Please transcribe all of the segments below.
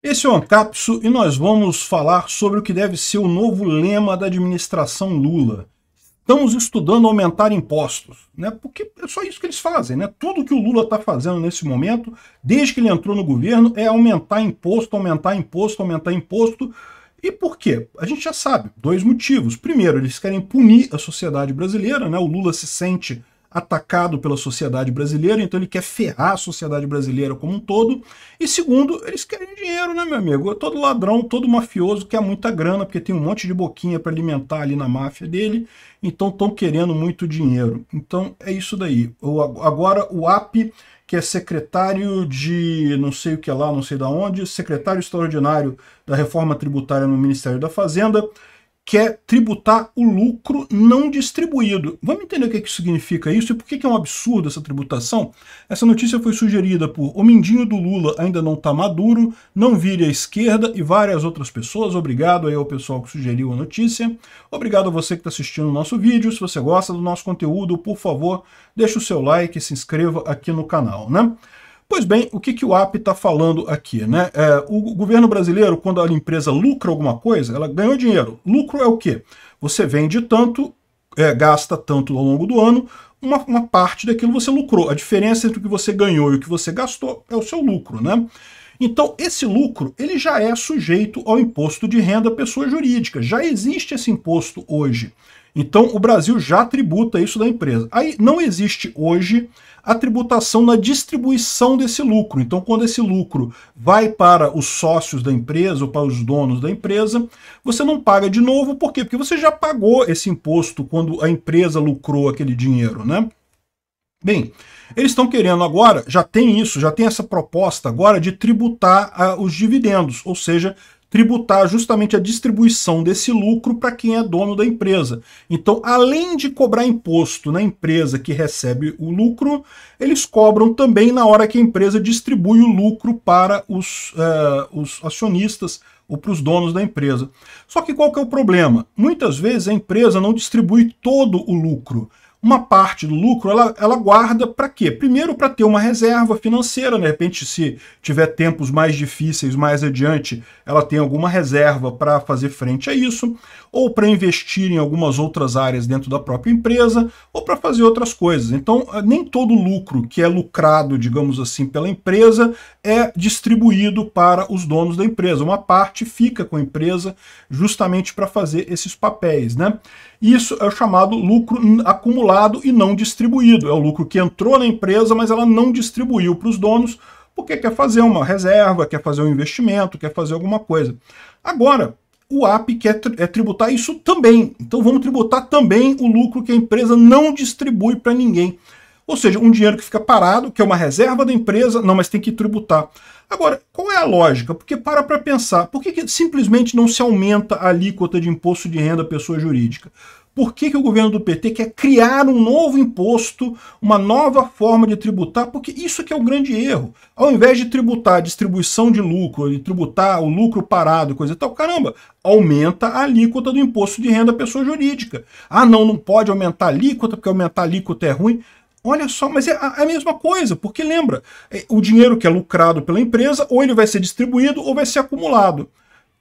Esse é o Ancapsu e nós vamos falar sobre o que deve ser o novo lema da administração Lula. Estamos estudando aumentar impostos, né? porque é só isso que eles fazem. Né? Tudo que o Lula está fazendo nesse momento, desde que ele entrou no governo, é aumentar imposto, aumentar imposto, aumentar imposto. E por quê? A gente já sabe, dois motivos. Primeiro, eles querem punir a sociedade brasileira, né? o Lula se sente atacado pela sociedade brasileira, então ele quer ferrar a sociedade brasileira como um todo. E segundo, eles querem dinheiro, né, meu amigo? É todo ladrão, todo mafioso quer muita grana, porque tem um monte de boquinha para alimentar ali na máfia dele, então estão querendo muito dinheiro. Então é isso daí. O, agora o AP, que é secretário de não sei o que lá, não sei da onde, secretário extraordinário da reforma tributária no Ministério da Fazenda, que é tributar o lucro não distribuído. Vamos entender o que, é que significa isso e por que, que é um absurdo essa tributação? Essa notícia foi sugerida por O Mindinho do Lula ainda não está maduro, não vire à esquerda e várias outras pessoas. Obrigado aí ao pessoal que sugeriu a notícia. Obrigado a você que está assistindo o nosso vídeo. Se você gosta do nosso conteúdo, por favor, deixe o seu like e se inscreva aqui no canal, né? Pois bem, o que, que o AP está falando aqui? Né? É, o governo brasileiro, quando a empresa lucra alguma coisa, ela ganhou dinheiro. Lucro é o quê? Você vende tanto, é, gasta tanto ao longo do ano, uma, uma, parte daquilo você lucrou. A diferença entre o que você ganhou e o que você gastou é o seu lucro. Né? Então, esse lucro ele já é sujeito ao imposto de renda pessoa jurídica. Já existe esse imposto hoje. Então o Brasil já tributa isso da empresa. Aí não existe hoje a tributação na distribuição desse lucro. Então, quando esse lucro vai para os sócios da empresa ou para os donos da empresa, você não paga de novo, por quê? Porque você já pagou esse imposto quando a empresa lucrou aquele dinheiro, né? Bem, eles estão querendo agora, já tem isso, já tem essa proposta agora de tributar ah, os dividendos, ou seja, tributar justamente a distribuição desse lucro para quem é dono da empresa. Então, além de cobrar imposto na empresa que recebe o lucro, eles cobram também na hora que a empresa distribui o lucro para os, uh, os acionistas ou para os donos da empresa. Só que qual que é o problema? Muitas vezes a empresa não distribui todo o lucro uma parte do lucro ela, ela guarda para quê? Primeiro, para ter uma reserva financeira, né? de repente, se tiver tempos mais difíceis mais adiante, ela tem alguma reserva para fazer frente a isso, ou para investir em algumas outras áreas dentro da própria empresa, ou para fazer outras coisas. Então, eh, nem todo lucro que é lucrado, digamos assim, pela empresa é distribuído para os donos da empresa. Uma parte fica com a empresa justamente para fazer esses papéis. Né? Isso é o chamado lucro acumulado acumulado e não distribuído. É o lucro que entrou na empresa, mas ela não distribuiu para os donos, porque quer fazer uma reserva, quer fazer um investimento, quer fazer alguma coisa. Agora, o AP quer é tributar isso também. Então vamos tributar também o lucro que a empresa não distribui para ninguém. Ou seja, um dinheiro que fica parado, que é uma reserva da empresa, não, mas tem que tributar. Agora, qual é a lógica? Porque para para pensar, por que, que simplesmente não se aumenta a alíquota de imposto de renda à pessoa jurídica? Por que, que o governo do PT quer criar um novo imposto, uma nova forma de tributar? Porque isso que é o grande erro. Ao invés de tributar a distribuição de lucro, de tributar o lucro parado e coisa e tal, caramba, aumenta a alíquota do imposto de renda à pessoa jurídica. Ah, não, não pode aumentar a alíquota, porque aumentar a alíquota é ruim. Olha só, mas é, é a, mesma coisa, porque lembra, é, o dinheiro que é lucrado pela empresa, ou ele vai ser distribuído ou vai ser acumulado.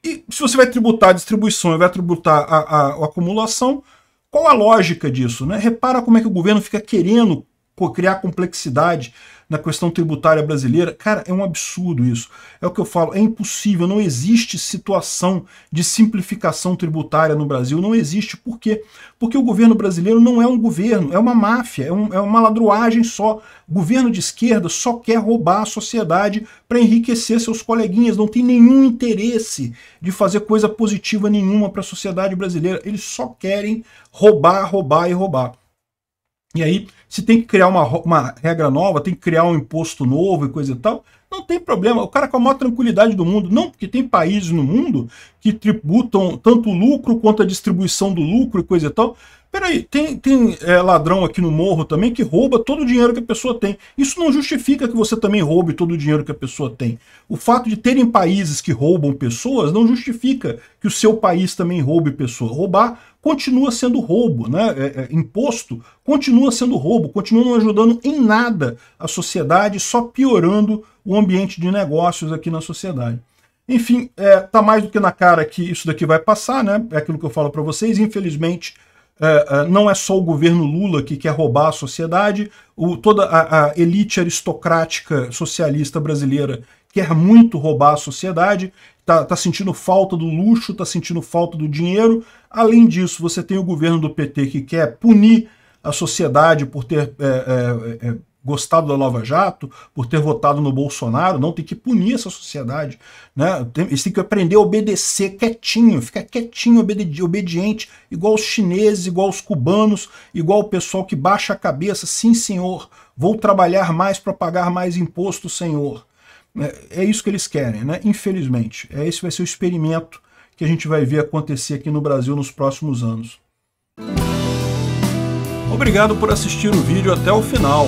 E se você vai tributar a distribuição e vai tributar a, a, a acumulação, qual a lógica disso? Né? Repara como é que o governo fica querendo criar complexidade na questão tributária brasileira. Cara, é um absurdo isso. É o que eu falo, é impossível, não existe situação de simplificação tributária no Brasil, não existe. Por quê? Porque o governo brasileiro não é um governo, é uma máfia, é, um, é uma ladruagem só. governo de esquerda só quer roubar a sociedade para enriquecer seus coleguinhas, não tem nenhum interesse de fazer coisa positiva nenhuma para a sociedade brasileira. Eles só querem roubar, roubar e roubar. E aí, se tem que criar uma, uma regra nova, tem que criar um imposto novo e coisa e tal, não tem problema. O cara com a maior tranquilidade do mundo. Não, porque tem países no mundo que tributam tanto o lucro quanto a distribuição do lucro e coisa e tal. Peraí, tem, tem é, ladrão aqui no morro também que rouba todo o dinheiro que a pessoa tem. Isso não justifica que você também roube todo o dinheiro que a pessoa tem. O fato de terem países que roubam pessoas não justifica que o seu país também roube pessoa. Roubar continua sendo roubo, né? É, é, imposto continua sendo roubo, continua não ajudando em nada a sociedade, só piorando o ambiente de negócios aqui na sociedade. Enfim, é, tá mais do que na cara que isso daqui vai passar, né? É aquilo que eu falo para vocês. Infelizmente, é, é, não é só o governo Lula que quer roubar a sociedade, o, toda a, a elite aristocrática socialista brasileira quer muito roubar a sociedade, Tá, tá, sentindo falta do luxo, tá sentindo falta do dinheiro. Além disso, você tem o governo do PT que quer punir a sociedade por ter é, é, é gostado da Lava Jato, por ter votado no Bolsonaro, não, tem que punir essa sociedade. Né? Eles têm que aprender a obedecer quietinho, ficar quietinho, obedi obediente, igual os chineses, igual os cubanos, igual o pessoal que baixa a cabeça, sim senhor, vou trabalhar mais para pagar mais imposto, senhor. É, é isso que eles querem, né? infelizmente. É, esse vai ser o experimento que a gente vai ver acontecer aqui no Brasil nos próximos anos. Obrigado por assistir o vídeo até o final.